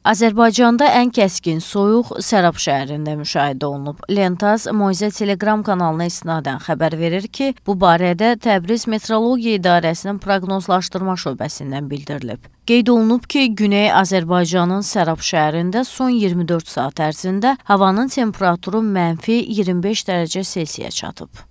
Azərbaycanda ən kəskin soyuq Sərab şəhərində müşahidə olunub. Lentaz Moizə Telegram kanalına istinadən xəbər verir ki, bu barədə Təbriz Metrologiya İdarəsinin proqnozlaşdırma şöbəsindən bildirilib. Qeyd olunub ki, Güney Azərbaycanın Sərab şəhərində son 24 saat ərzində havanın temperaturu mənfi 25 dərəcə Selsiyə çatıb.